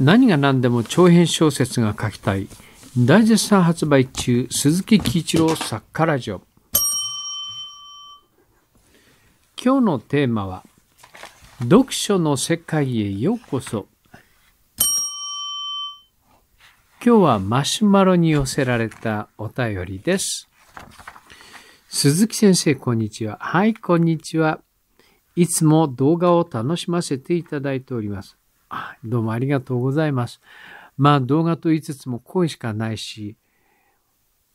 何が何でも長編小説が書きたい大絶賛発売中鈴木喜一郎作家ラジオ今日のテーマは「読書の世界へようこそ」今日はマシュマロに寄せられたお便りです。鈴木先生、こんにちは。はい、こんにちは。いつも動画を楽しませていただいております。どうもありがとうございます。まあ動画と言いつつも声しかないし、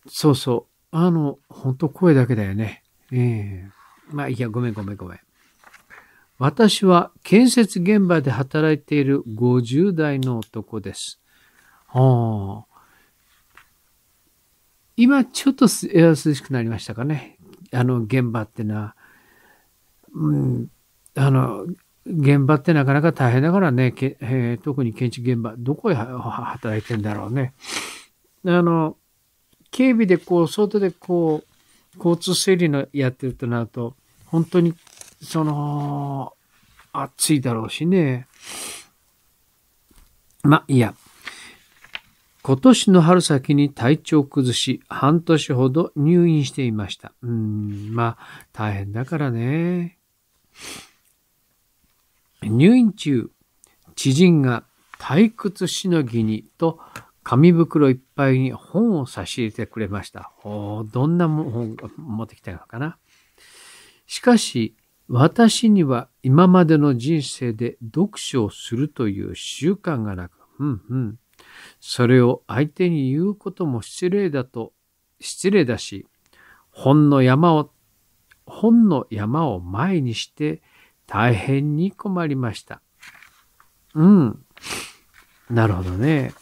そうそう、あの、本当声だけだよね。ええー、まあいや、ごめんごめんごめん。私は建設現場で働いている50代の男です。はあ。今ちょっと涼しくなりましたかね。あの現場ってのは。うん、あの、現場ってなかなか大変だからね、けえー、特に建築現場、どこへ働いてんだろうね。あの、警備でこう、外でこう、交通整理のやってるとなると、本当に、その、暑いだろうしね。ま、いや。今年の春先に体調を崩し、半年ほど入院していました。うん、まあ、大変だからね。入院中、知人が退屈しのぎにと紙袋いっぱいに本を差し入れてくれました。おどんな本を持ってきたのかな。しかし、私には今までの人生で読書をするという習慣がなく、うんうん。それを相手に言うことも失礼だと、失礼だし、本の山を、本の山を前にして大変に困りました。うん。なるほどね。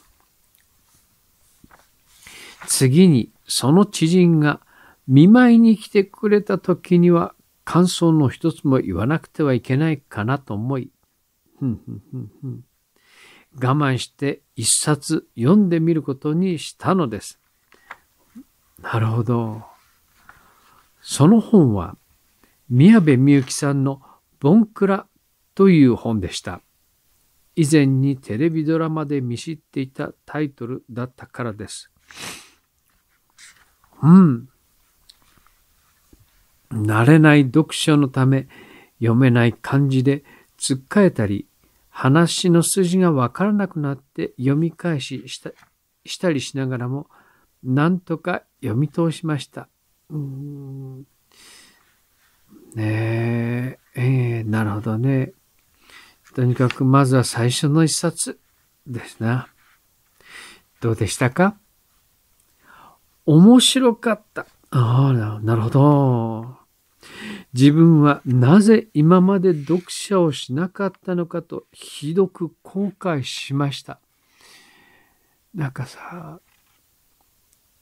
次に、その知人が見舞いに来てくれた時には感想の一つも言わなくてはいけないかなと思い、ふんふんふんふん我慢して一冊読んでみることにしたのです。なるほど。その本は、宮部みゆきさんのボンクラという本でした。以前にテレビドラマで見知っていたタイトルだったからです。うん。慣れない読書のため読めない漢字で突っかえたり、話の筋がわからなくなって読み返ししたしたりしながらも、なんとか読み通しました。うんねえ。えー、なるほどね。とにかくまずは最初の一冊ですな。どうでしたか面白かった。ああ、なるほど。自分はなぜ今まで読者をしなかったのかとひどく後悔しました。なんかさ、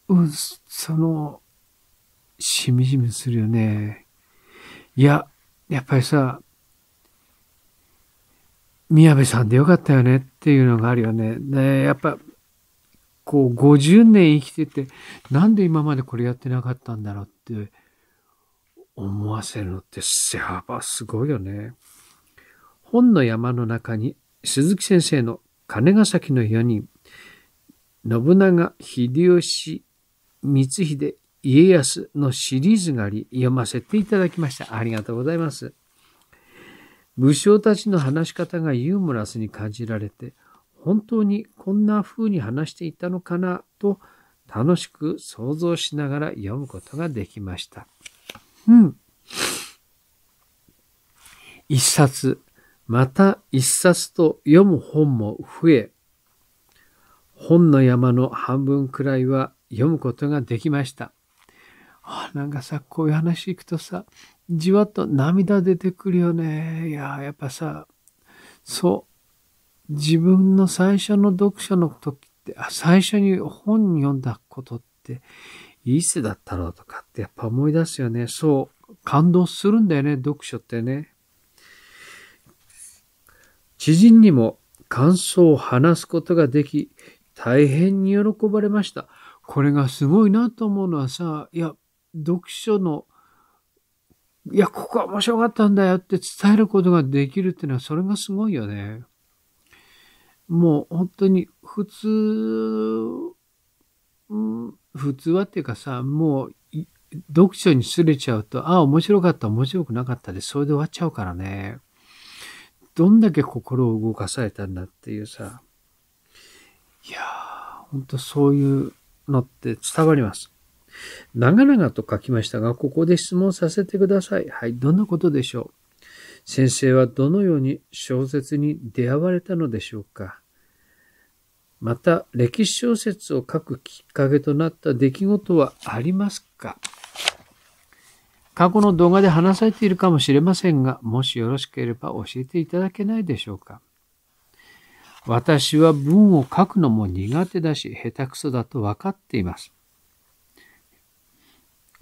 うん、その、しみじみするよね。いや、やっぱりさ、宮部さんでよかったよねっていうのがあるよね。で、やっぱ、こう50年生きてて、なんで今までこれやってなかったんだろうって思わせるのってやばすごいよね。本の山の中に鈴木先生の金ヶ崎の4人、信長、秀吉、光秀、家康のシリーズがあり、読ませていただきました。ありがとうございます。武将たちの話し方がユーモラスに感じられて、本当にこんな風に話していたのかなと楽しく想像しながら読むことができました。うん。一冊、また一冊と読む本も増え、本の山の半分くらいは読むことができました。あなんかさ、こういう話聞くとさ、じわっと涙出てくるよね。いや、やっぱさ、そう。自分の最初の読書の時って、あ最初に本読んだことって、いつだったろうとかってやっぱ思い出すよね。そう。感動するんだよね、読書ってね。知人にも感想を話すことができ、大変に喜ばれました。これがすごいなと思うのはさ、いや、読書の、いや、ここは面白かったんだよって伝えることができるっていうのは、それがすごいよね。もう本当に普通、うん、普通はっていうかさ、もう読書にすれちゃうと、ああ、面白かった、面白くなかったで、それで終わっちゃうからね。どんだけ心を動かされたんだっていうさ。いやー、ほんとそういうのって伝わります。長々と書きましたが、ここで質問させてください。はい、どんなことでしょう先生はどのように小説に出会われたのでしょうかまた、歴史小説を書くきっかけとなった出来事はありますか過去の動画で話されているかもしれませんが、もしよろしければ教えていただけないでしょうか私は文を書くのも苦手だし、下手くそだと分かっています。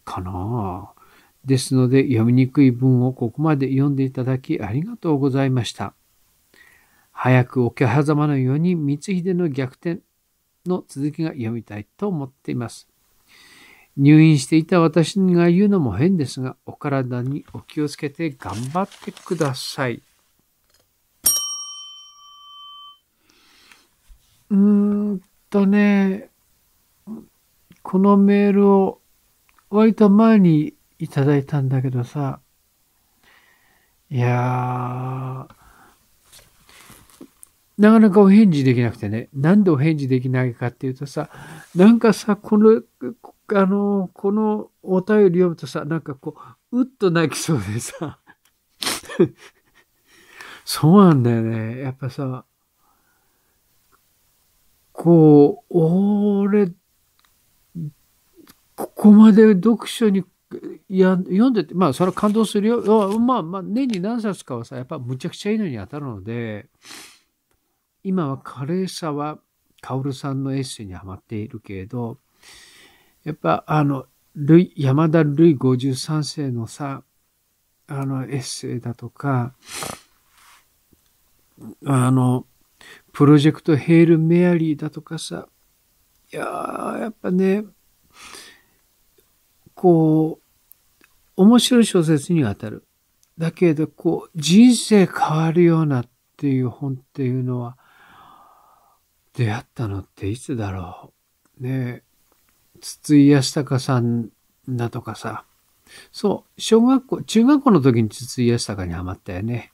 かなですので読みにくい文をここまで読んでいただきありがとうございました。早く桶狭間のように光秀の逆転の続きが読みたいと思っています。入院していた私が言うのも変ですが、お体にお気をつけて頑張ってください。うーんとね、このメールを割と前にいただいたんだけどさ、いやー、なかなかお返事できなくてね、なんでお返事できないかっていうとさ、なんかさ、この、あの、このお便り読むとさ、なんかこう、うっと泣きそうでさ、そうなんだよね。やっぱさ、こう、俺、ここまで読書にや読んでて、まあ、それは感動するよ。まあ、まあ、年に何冊かはさ、やっぱむちゃくちゃいいのに当たるので、今は麗さは薫さんのエッセイにはまっているけれど、やっぱあの、山田るい53世のさ、あの、エッセイだとか、あの、プロジェクトヘール・メアリーだとかさ、いややっぱね、こう、面白い小説に当たる。だけど、こう、人生変わるようなっていう本っていうのは、出会ったのっていつだろう。ねえ、筒井康隆さんだとかさ、そう、小学校、中学校の時に筒井康隆にハマったよね。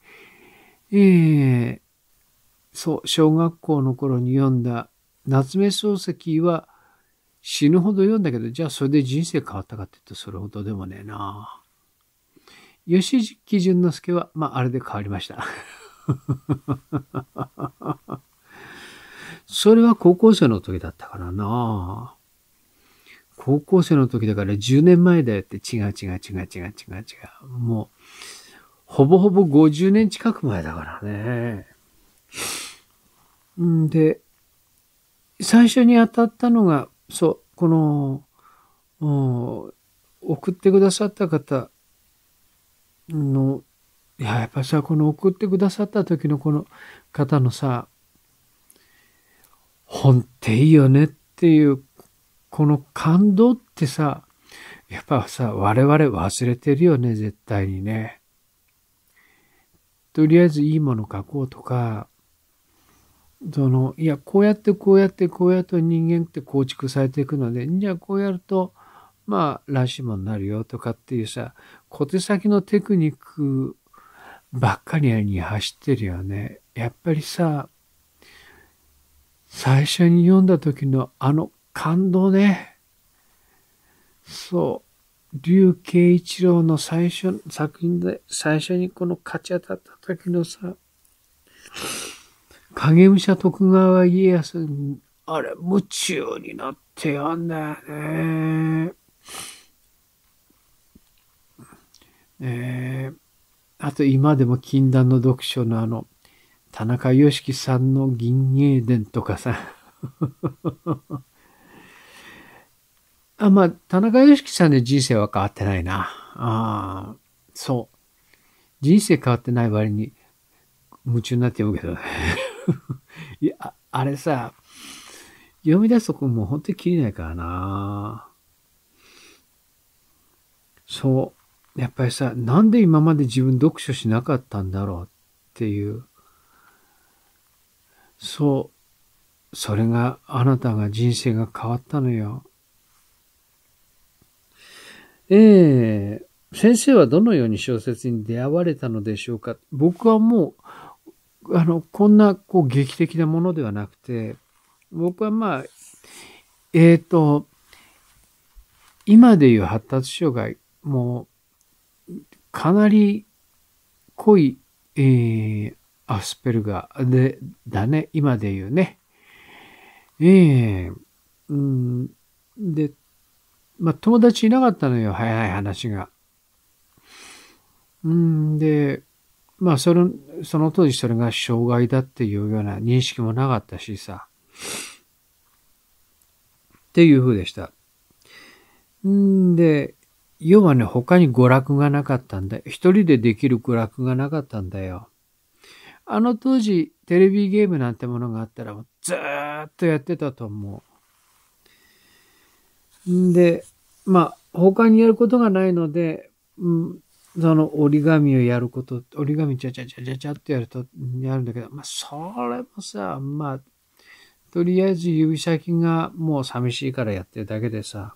ええー、そう、小学校の頃に読んだ夏目漱石は、死ぬほど読んだけど、じゃあそれで人生変わったかって言うと、それほどでもねえな吉木淳之介は、まあ、あれで変わりました。それは高校生の時だったからな高校生の時だから10年前だよって違う違う違う違う違う違う。もう、ほぼほぼ50年近く前だからね。んで、最初に当たったのがそう、この、送ってくださった方の、いや、やっぱさ、この送ってくださった時のこの方のさ、本っていいよねっていう、この感動ってさ、やっぱさ、我々忘れてるよね、絶対にね。とりあえずいいもの書こうとか、そのいやこうやってこうやってこうやって人間って構築されていくのでじゃあこうやるとまあいものになるよとかっていうさ小手先のテクニックばっかりに走ってるよね。やっぱりさ最初に読んだ時のあの感動ね。そう。竜慶一郎の最初、作品で最初にこの勝ち当たった時のさ、影武者徳川家康、あれ、夢中になってやんだよね。えー、あと今でも禁断の読書のあの、田中良樹さんの銀英伝とかさ。あ、まあ、田中良樹さんで人生は変わってないな。ああ、そう。人生変わってない割に夢中になって読むけどね。いや、あれさ、読み出すとこもう本当に切れないからな。そう。やっぱりさ、なんで今まで自分読書しなかったんだろうっていう。そう。それがあなたが人生が変わったのよ。ええー、先生はどのように小説に出会われたのでしょうか僕はもう、あの、こんな、こう、劇的なものではなくて、僕はまあ、えっ、ー、と、今でいう発達障害、もう、かなり濃い、えー、アスペルガーで、だね、今で言うね。ええー、うん、で、まあ、友達いなかったのよ、早い話が。うんで、まあ、その、その当時それが障害だっていうような認識もなかったしさ。っていう風でした。んで、要はね、他に娯楽がなかったんだ。一人でできる娯楽がなかったんだよ。あの当時、テレビゲームなんてものがあったら、ずーっとやってたと思う。んで、まあ、他にやることがないので、うん、その折り紙をやること、折り紙ちゃちゃちゃちゃちゃってやると、やるんだけど、まあ、それもさ、まあ、とりあえず指先がもう寂しいからやってるだけでさ、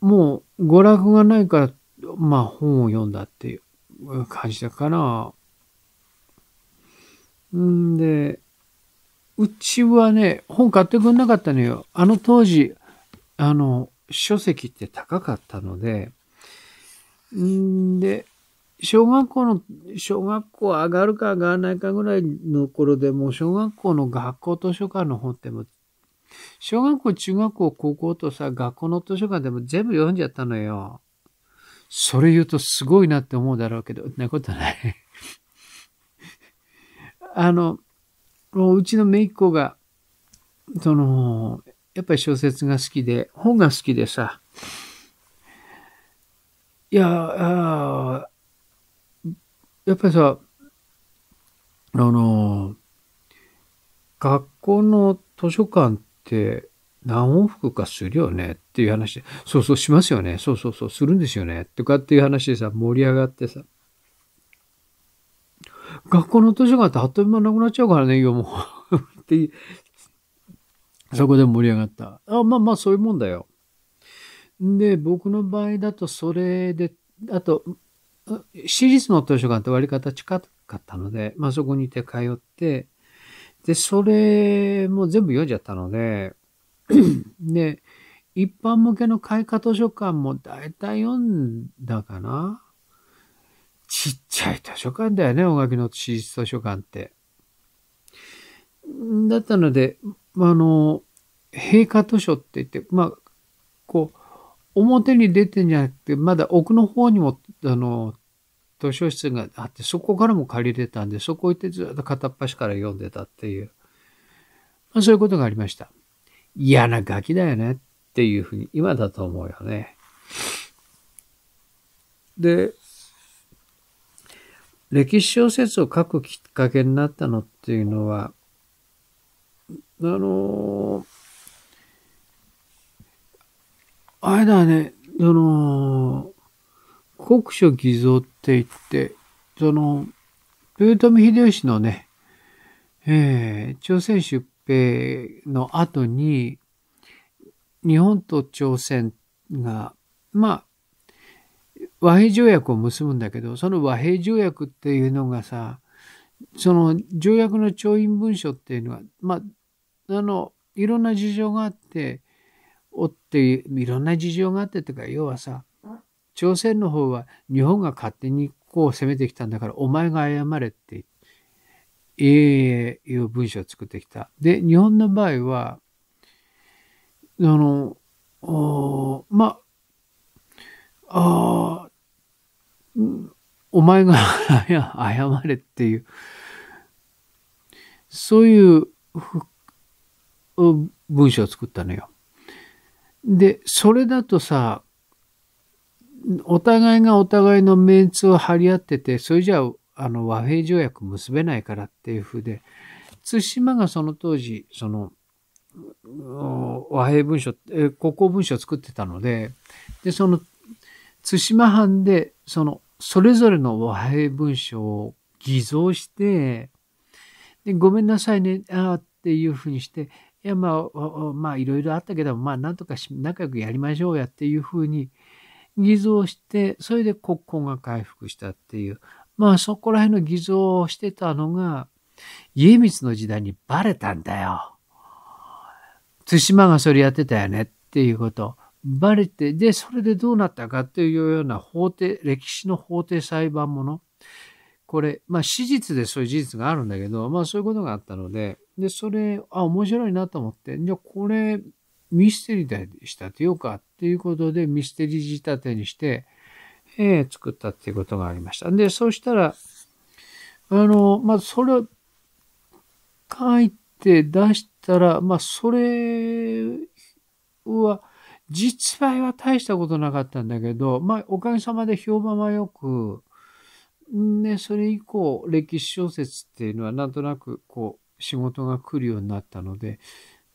もう娯楽がないから、まあ本を読んだっていう感じだから、んで、うちはね、本買ってくんなかったのよ。あの当時、あの、書籍って高かったので、んで、小学校の、小学校上がるか上がらないかぐらいの頃でも、小学校の学校図書館の本っても、小学校、中学校、高校とさ、学校の図書館でも全部読んじゃったのよ。それ言うとすごいなって思うだろうけど、なことない あの、もううちの姪っ子が、その、やっぱり小説が好きで、本が好きでさ、いや、あやっぱりさ、あの、学校の図書館って何往復かするよねっていう話で、そうそうしますよね。そうそうそう、するんですよね。とかっていう話でさ、盛り上がってさ。学校の図書館ってあっという間なくなっちゃうからね、今もう。って、そこで盛り上がった。あまあまあ、そういうもんだよ。で、僕の場合だとそれで、あと、私立の図書館って割り方近かったので、まあそこにいて通って、で、それも全部読んじゃったので、で、一般向けの開花図書館も大体読んだかな。ちっちゃい図書館だよね、大垣の私立図書館って。だったので、あの、閉花図書って言って、まあ、こう、表に出てんじゃなくて、まだ奥の方にも、あの、図書室があって、そこからも借りれたんで、そこ行ってずっと片っ端から読んでたっていう、まあ、そういうことがありました。嫌なガキだよねっていうふうに、今だと思うよね。で、歴史小説を書くきっかけになったのっていうのは、あのーあれだね、その、国書偽造って言って、その、豊臣秀吉のね、えー、朝鮮出兵の後に、日本と朝鮮が、まあ、和平条約を結ぶんだけど、その和平条約っていうのがさ、その条約の調印文書っていうのは、まあ、あの、いろんな事情があって、おっていろんな事情があってとか要はさ朝鮮の方は日本が勝手にこう攻めてきたんだからお前が謝れっていう文章を作ってきた。で日本の場合はあのまあお前が 謝れっていうそういう文章を作ったのよ。で、それだとさ、お互いがお互いのメンツを張り合ってて、それじゃあ、あの、和平条約結べないからっていう風で、対馬がその当時、その、和平文書、国交文書を作ってたので、で、その、対馬藩で、その、それぞれの和平文書を偽造して、でごめんなさいね、ああっていうふうにして、いや、まあ、まあ、いろいろあったけど、まあ、なんとかし、仲良くやりましょうやっていうふうに偽造して、それで国交が回復したっていう、まあ、そこら辺の偽造をしてたのが、家光の時代にバレたんだよ。対馬がそれやってたよねっていうこと。バレて、で、それでどうなったかっていうような法廷、歴史の法廷裁判もの。これ、まあ史実でそういう事実があるんだけど、まあそういうことがあったので、で、それ、あ、面白いなと思って、じゃこれ、ミステリーでたってようかっていうことで、ミステリー仕立てにして、えー、作ったっていうことがありました。で、そうしたら、あの、まあ、それを書いて出したら、まあ、それは、実売は大したことなかったんだけど、まあ、おかげさまで評判はよく、ね、それ以降、歴史小説っていうのはなんとなく、こう、仕事が来るようになったので、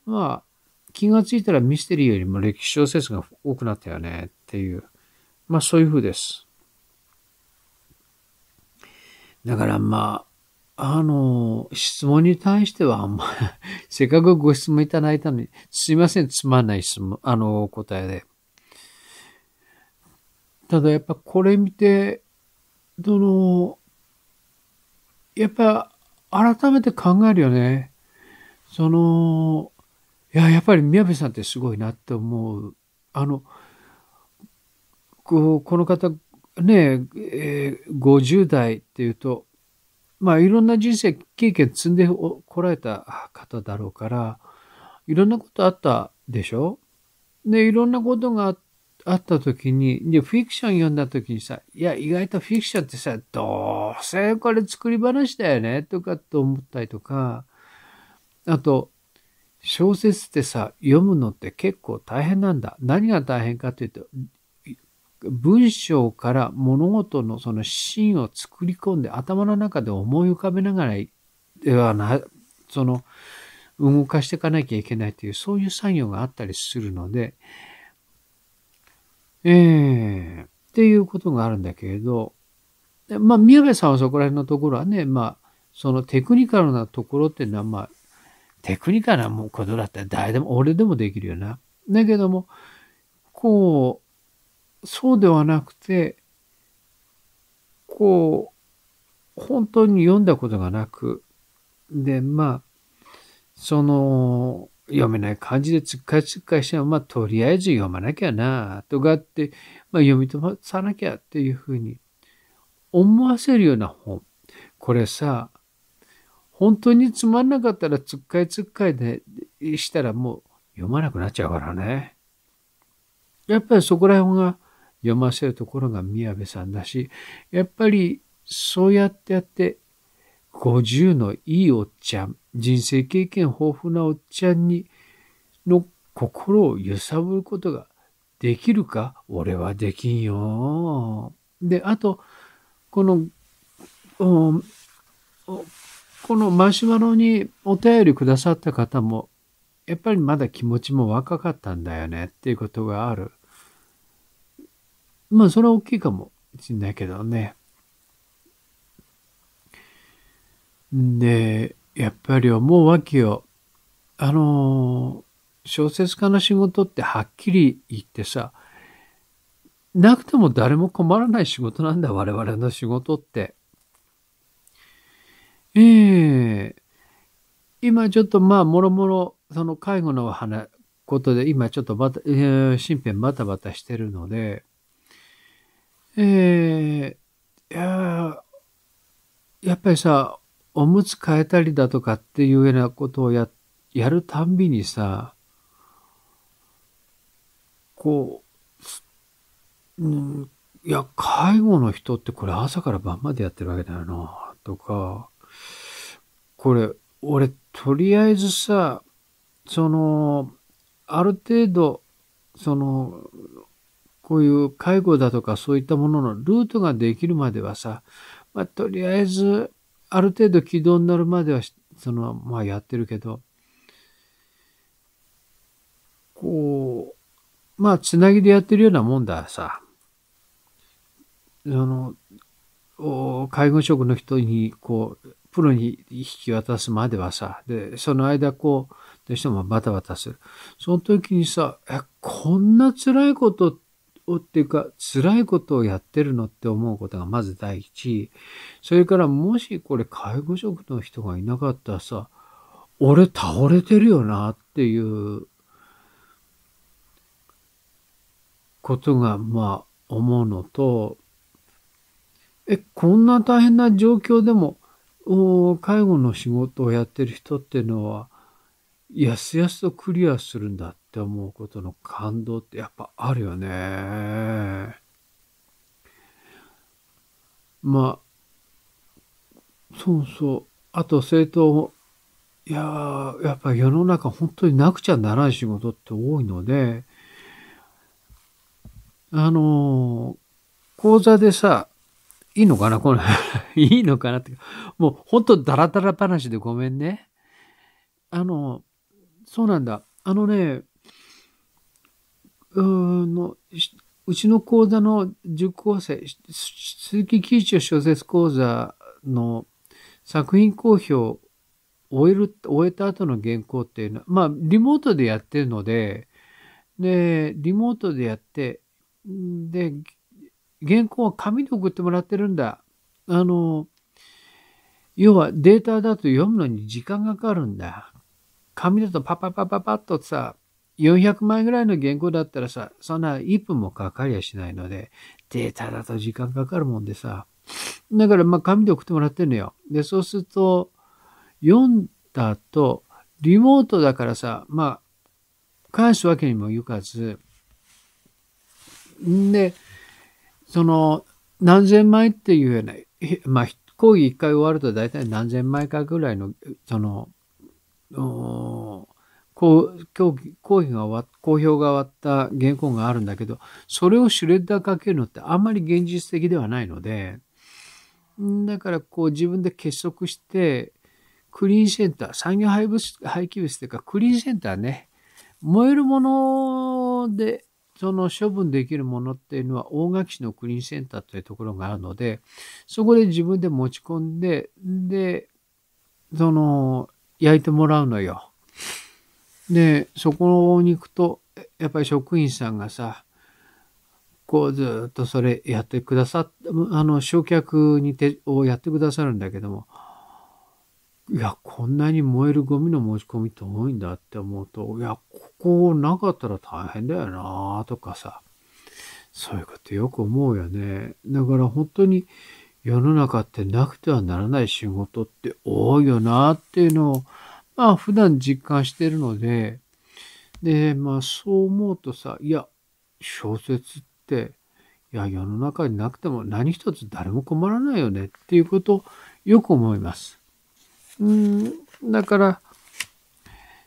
まあ、気がついたらミステリーよりも歴史小説が多くなったよねっていう、まあそういうふうです。だからまあ、あの、質問に対してはあんま、せっかくご質問いただいたのに、すいません、つまんない質問、あの、答えで。ただやっぱこれ見て、どの、やっぱ改めて考えるよね。その、いや、やっぱり宮部さんってすごいなって思う。あの、ここの方、ねえー、50代っていうと、まあいろんな人生経験積んでこられた方だろうから、いろんなことあったでしょで、いろんなことがあっ会った時に、で、フィクション読んだ時にさ、いや、意外とフィクションってさ、どうせこれ作り話だよね、とかと思ったりとか、あと、小説ってさ、読むのって結構大変なんだ。何が大変かというと、文章から物事のそのシーンを作り込んで頭の中で思い浮かべながら、ではな、その、動かしていかなきゃいけないという、そういう作業があったりするので、ええー、っていうことがあるんだけれど、まあ、宮部さんはそこら辺のところはね、まあ、そのテクニカルなところっていうのは、まあ、テクニカルなもことだったら誰でも、俺でもできるよな。だけども、こう、そうではなくて、こう、本当に読んだことがなく、で、まあ、その、読めない漢字でつっかいつっかいしても、まあ、とりあえず読まなきゃな、とかって、まあ、読み飛ばさなきゃっていうふうに思わせるような本。これさ、本当につまんなかったらつっかいつっかいでしたらもう読まなくなっちゃうからね。やっぱりそこら辺が読ませるところが宮部さんだし、やっぱりそうやってやって、50のいいおっちゃん人生経験豊富なおっちゃんにの心を揺さぶることができるか俺はできんよ。で、あと、この、このマシュマロにお便りくださった方も、やっぱりまだ気持ちも若かったんだよねっていうことがある。まあ、それは大きいかもしれないけどね。で、やっぱり思うわけよ。あの、小説家の仕事ってはっきり言ってさ、なくても誰も困らない仕事なんだ、我々の仕事って。ええー、今ちょっとまあ、もろもろ、その介護の話、ことで、今ちょっとまた、えー、身辺バタバタしてるので、ええー、いややっぱりさ、おむつ変えたりだとかっていうようなことをや、やるたんびにさ、こう、うん、いや、介護の人ってこれ朝から晩までやってるわけだよな、とか、これ、俺、とりあえずさ、その、ある程度、その、こういう介護だとかそういったもののルートができるまではさ、まあ、とりあえず、ある程度軌道になるまでは、その、まあやってるけど、こう、まあつなぎでやってるようなもんださ、その、介護職の人に、こう、プロに引き渡すまではさ、で、その間こう、どうしてもバタバタする。その時にさ、え、こんな辛いことって、をっていうか、辛いことをやってるのって思うことがまず第一。それからもしこれ介護職の人がいなかったらさ、俺倒れてるよなっていうことが、まあ、思うのと、え、こんな大変な状況でも、介護の仕事をやってる人っていうのは、やすやすとクリアするんだって。って思うことの感動ってやっぱあるよね。まあ、そうそう。あと政党、いやー、やっぱ世の中本当になくちゃならない仕事って多いので、あのー、講座でさ、いいのかなこの いいのかなって。もう本当ダラダラ話でごめんね。あの、そうなんだ。あのね、のうちの講座の受講生、鈴木喜一小説講座の作品公表を終える、終えた後の原稿っていうのは、まあ、リモートでやってるので、で、リモートでやって、で、原稿は紙で送ってもらってるんだ。あの、要はデータだと読むのに時間がかかるんだ。紙だとパパパパパッとさ、400枚ぐらいの原稿だったらさ、そんな1分もかかりやしないので、データだと時間かかるもんでさ。だから、まあ、紙で送ってもらってんのよ。で、そうすると、読んだと、リモートだからさ、まあ、返すわけにもいかず、んで、その、何千枚っていうような、まあ、講義一回終わると大体何千枚かぐらいの、その、こう、今日、講義が終わっ、公表が終わった原稿があるんだけど、それをシュレッダーかけるのってあんまり現実的ではないので、だからこう自分で結束して、クリーンセンター、産業廃物廃棄物というか、クリーンセンターね、燃えるもので、その処分できるものっていうのは大垣市のクリーンセンターというところがあるので、そこで自分で持ち込んで、で、その、焼いてもらうのよ。で、そこに行くと、やっぱり職員さんがさ、こうずっとそれやってくださっ、あの、焼却にてをやってくださるんだけども、いや、こんなに燃えるゴミの持ち込みって多いんだって思うと、いや、ここなかったら大変だよなとかさ、そういうことよく思うよね。だから本当に世の中ってなくてはならない仕事って多いよなっていうのを、まあ普段実感してるので、で、まあそう思うとさ、いや、小説って、いや、世の中になくても何一つ誰も困らないよねっていうことをよく思います。うん、だから、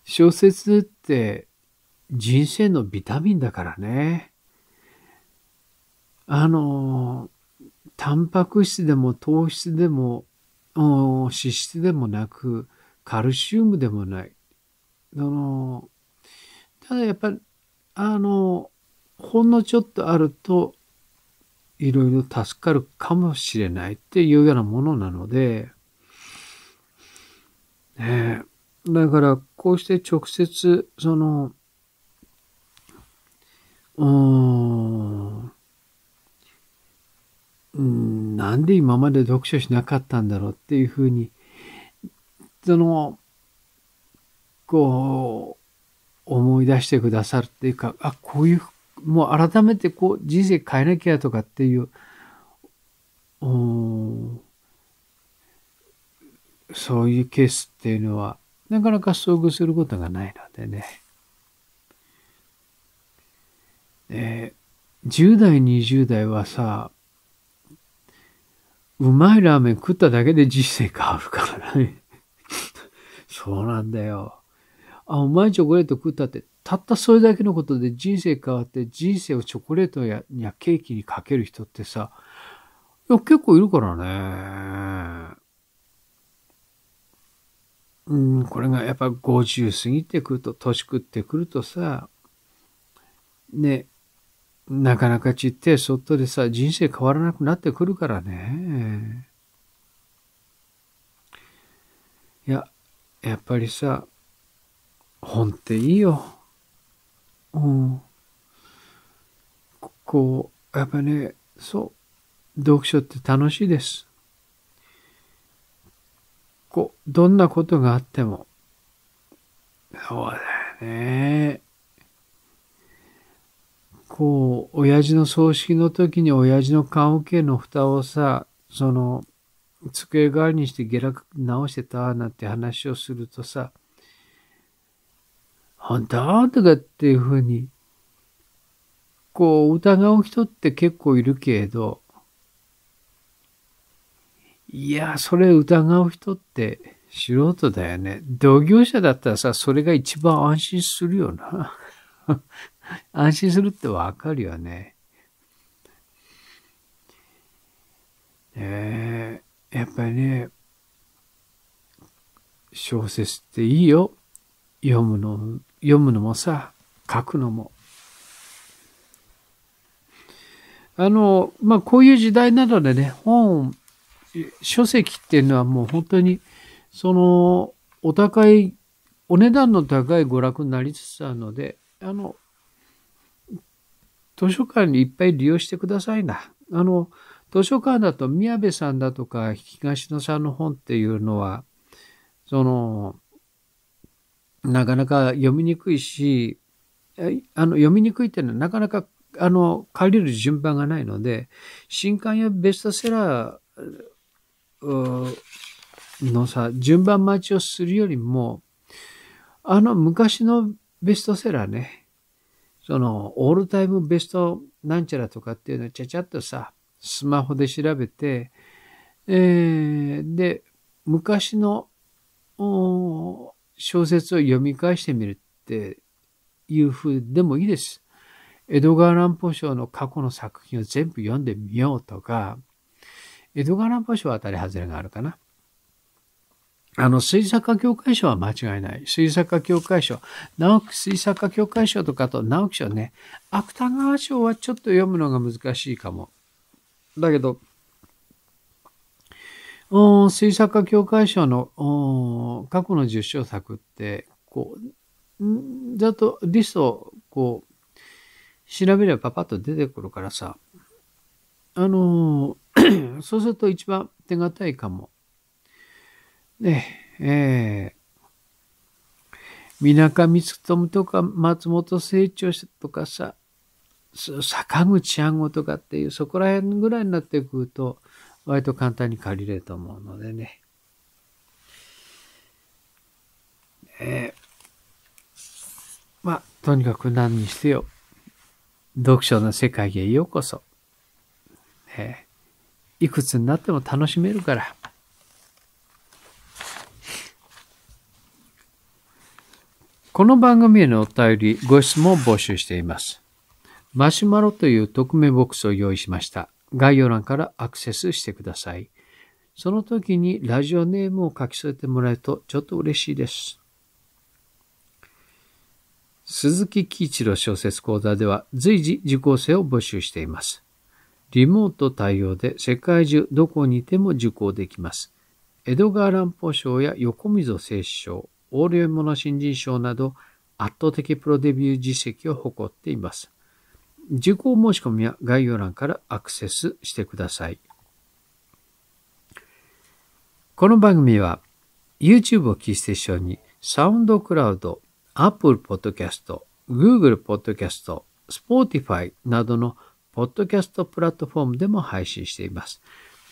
小説って人生のビタミンだからね。あの、タンパク質でも糖質でも脂質でもなく、カルシウムでもない。あの、ただやっぱり、あの、ほんのちょっとあると、いろいろ助かるかもしれないっていうようなものなので、ねえ。だから、こうして直接、その、うーん、なんで今まで読書しなかったんだろうっていうふうにその、こう、思い出してくださるっていうか、あ、こういう、もう改めてこう、人生変えなきゃとかっていう、そういうケースっていうのは、なかなか遭遇することがないのでね。えー、10代、20代はさ、うまいラーメン食っただけで人生変わるからね。そうなんだよ。あ、お前チョコレート食ったって、たったそれだけのことで人生変わって人生をチョコレートややケーキにかける人ってさ、いや結構いるからね。うん、これがやっぱ50過ぎてくると、年食ってくるとさ、ね、なかなかちってそっとでさ、人生変わらなくなってくるからね。いや、やっぱりさ、本っていいよ。うん。こう、やっぱね、そう、読書って楽しいです。こう、どんなことがあっても。そうだよね。こう、親父の葬式の時に親父の棺桶の蓋をさ、その、机代わりにして下落直してたなんて話をするとさ、あんたとかっていうふうに、こう疑う人って結構いるけれど、いや、それ疑う人って素人だよね。同業者だったらさ、それが一番安心するよな。安心するってわかるよね。ええーやっぱりね、小説っていいよ。読むの、読むのもさ、書くのも。あの、まあ、こういう時代なのでね、本、書籍っていうのはもう本当に、その、お高い、お値段の高い娯楽になりつつあるので、あの、図書館にいっぱい利用してくださいな。あの、図書館だと宮部さんだとか東野さんの本っていうのは、その、なかなか読みにくいし、あの、読みにくいっていうのはなかなか、あの、借りる順番がないので、新刊やベストセラーのさ、順番待ちをするよりも、あの、昔のベストセラーね、その、オールタイムベストなんちゃらとかっていうのはちゃちゃっとさ、スマホで調べて、えー、で、昔の小説を読み返してみるっていう風でもいいです。江戸川乱歩賞の過去の作品を全部読んでみようとか、江戸川乱歩賞は当たり外れがあるかな。あの、水作家協会賞は間違いない。水作家協会賞。直木水作家協会賞とかと直木賞ね。芥川賞はちょっと読むのが難しいかも。だけど、水作家協会賞の過去の受賞作って、こう、だとリストをこう、調べればパパッと出てくるからさ、あのー、そうすると一番手堅いかも。ねえ、えー、水上努とか松本清張とかさ、坂口安吾とかっていうそこら辺ぐらいになってくると割と簡単に借りれると思うのでね。えー、まあとにかく何にしてよ読書の世界へようこそ。えー、いくつになっても楽しめるから。この番組へのお便り、ご質問を募集しています。マシュマロという匿名ボックスを用意しました。概要欄からアクセスしてください。その時にラジオネームを書き添えてもらえるとちょっと嬉しいです。鈴木喜一郎小説講座では随時受講生を募集しています。リモート対応で世界中どこにいても受講できます。江戸川乱歩賞や横溝正史賞、横領物新人賞など圧倒的プロデビュー実績を誇っています。受講申し込みは概要欄からアクセスしてください。この番組は YouTube をキーステーションにサウンドクラウド、Apple Podcast、Google Podcast、Spotify などのポッドキャストプラットフォームでも配信しています。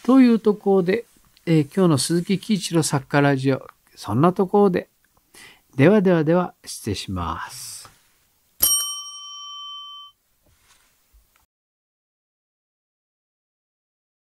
というところで、えー、今日の鈴木喜一郎作家ラジオ、そんなところで。ではではでは、失礼します。